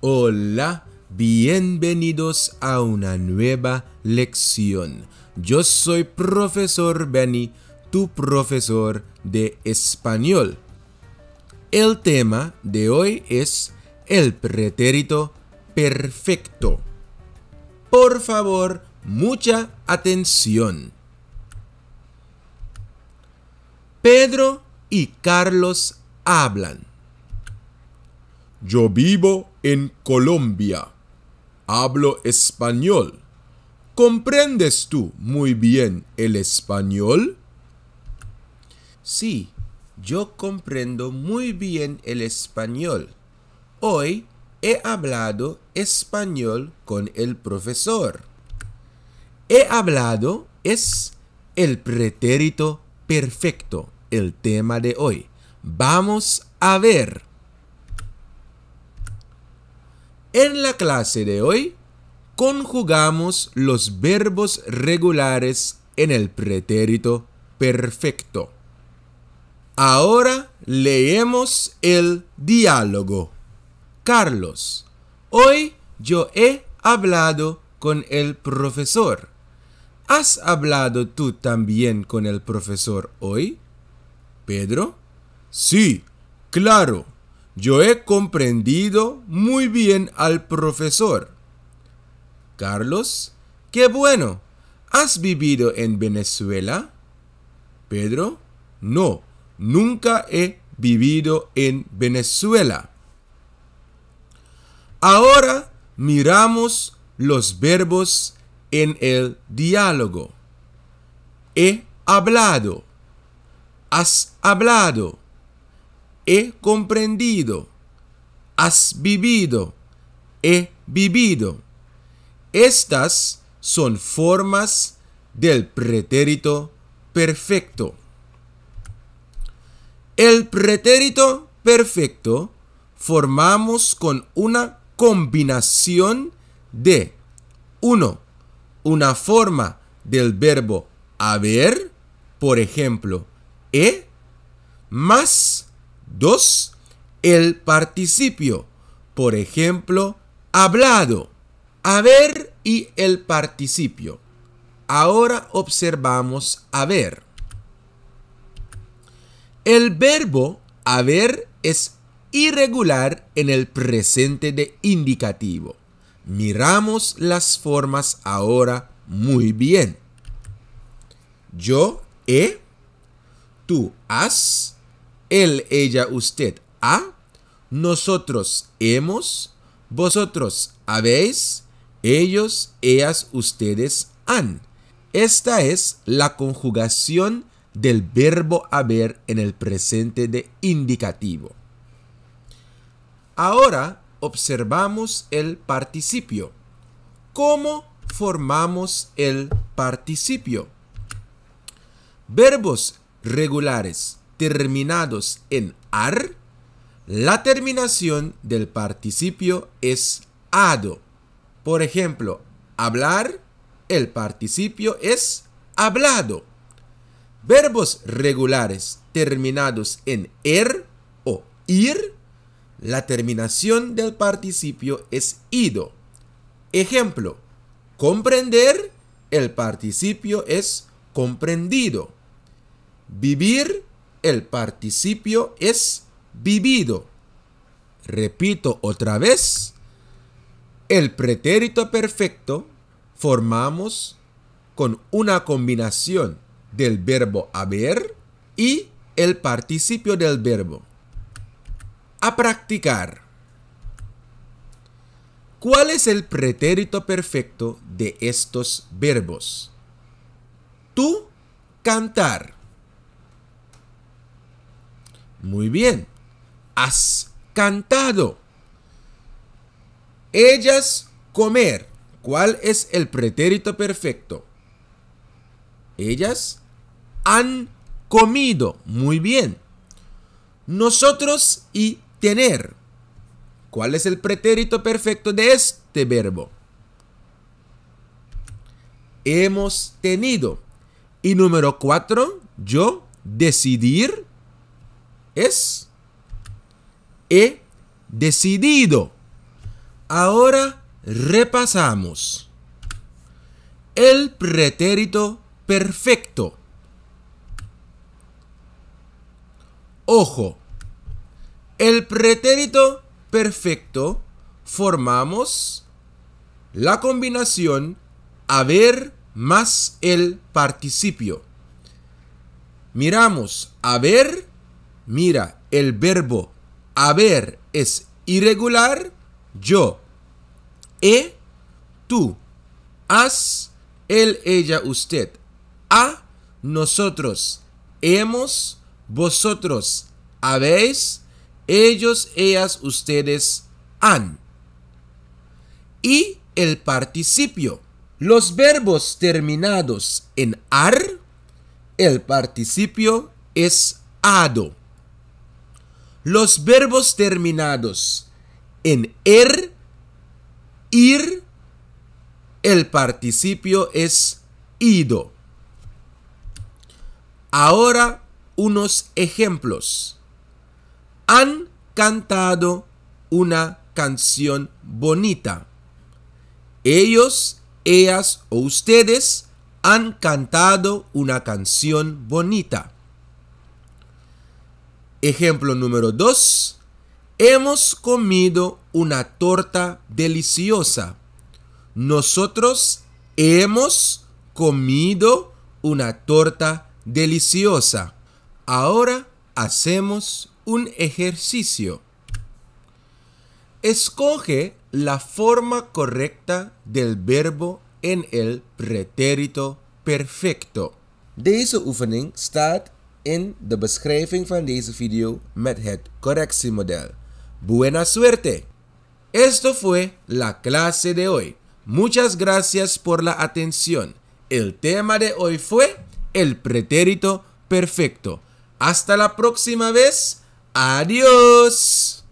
Hola, bienvenidos a una nueva lección. Yo soy profesor Benny, tu profesor de español. El tema de hoy es el pretérito perfecto. Por favor, mucha atención. Pedro y Carlos hablan. Yo vivo en Colombia. Hablo español. ¿Comprendes tú muy bien el español? Sí, yo comprendo muy bien el español. Hoy he hablado español con el profesor. He hablado es el pretérito perfecto, el tema de hoy. Vamos a ver. En la clase de hoy, conjugamos los verbos regulares en el pretérito perfecto. Ahora leemos el diálogo. Carlos, hoy yo he hablado con el profesor. ¿Has hablado tú también con el profesor hoy? Pedro, sí, claro. Yo he comprendido muy bien al profesor. Carlos, qué bueno. ¿Has vivido en Venezuela? Pedro, no, nunca he vivido en Venezuela. Ahora miramos los verbos en el diálogo. He hablado. Has hablado he comprendido. Has vivido. He vivido. Estas son formas del pretérito perfecto. El pretérito perfecto formamos con una combinación de 1. Una forma del verbo haber, por ejemplo, he, más 2. El participio. Por ejemplo, hablado. Haber y el participio. Ahora observamos haber. El verbo haber es irregular en el presente de indicativo. Miramos las formas ahora muy bien. Yo he, tú has, él, ella, usted ha, nosotros hemos, vosotros habéis, ellos, ellas, ustedes han. Esta es la conjugación del verbo haber en el presente de indicativo. Ahora observamos el participio. ¿Cómo formamos el participio? Verbos regulares terminados en ar, la terminación del participio es ado. Por ejemplo, hablar, el participio es hablado. Verbos regulares terminados en er o ir, la terminación del participio es ido. Ejemplo, comprender, el participio es comprendido. Vivir, el participio es vivido. Repito otra vez, el pretérito perfecto formamos con una combinación del verbo haber y el participio del verbo. A practicar. ¿Cuál es el pretérito perfecto de estos verbos? Tú cantar. Muy bien. Has cantado. Ellas comer. ¿Cuál es el pretérito perfecto? Ellas han comido. Muy bien. Nosotros y tener. ¿Cuál es el pretérito perfecto de este verbo? Hemos tenido. Y número cuatro, yo decidir es he decidido. Ahora repasamos. El pretérito perfecto. Ojo, el pretérito perfecto formamos la combinación haber más el participio. Miramos haber Mira, el verbo haber es irregular. Yo, he, tú, has, él, ella, usted, a, nosotros, hemos, vosotros, habéis, ellos, ellas, ustedes, han. Y el participio. Los verbos terminados en ar, el participio es ado los verbos terminados en er, ir, el participio es ido. Ahora unos ejemplos. Han cantado una canción bonita. Ellos, ellas o ustedes han cantado una canción bonita. Ejemplo número 2. Hemos comido una torta deliciosa. Nosotros hemos comido una torta deliciosa. Ahora hacemos un ejercicio. Escoge la forma correcta del verbo en el pretérito perfecto. Deze oefening staat in la descripción de este video met het correctiemodel. Buena suerte! Esto fue la clase de hoy. Muchas gracias por la atención. El tema de hoy fue el pretérito perfecto. Hasta la próxima vez. Adiós.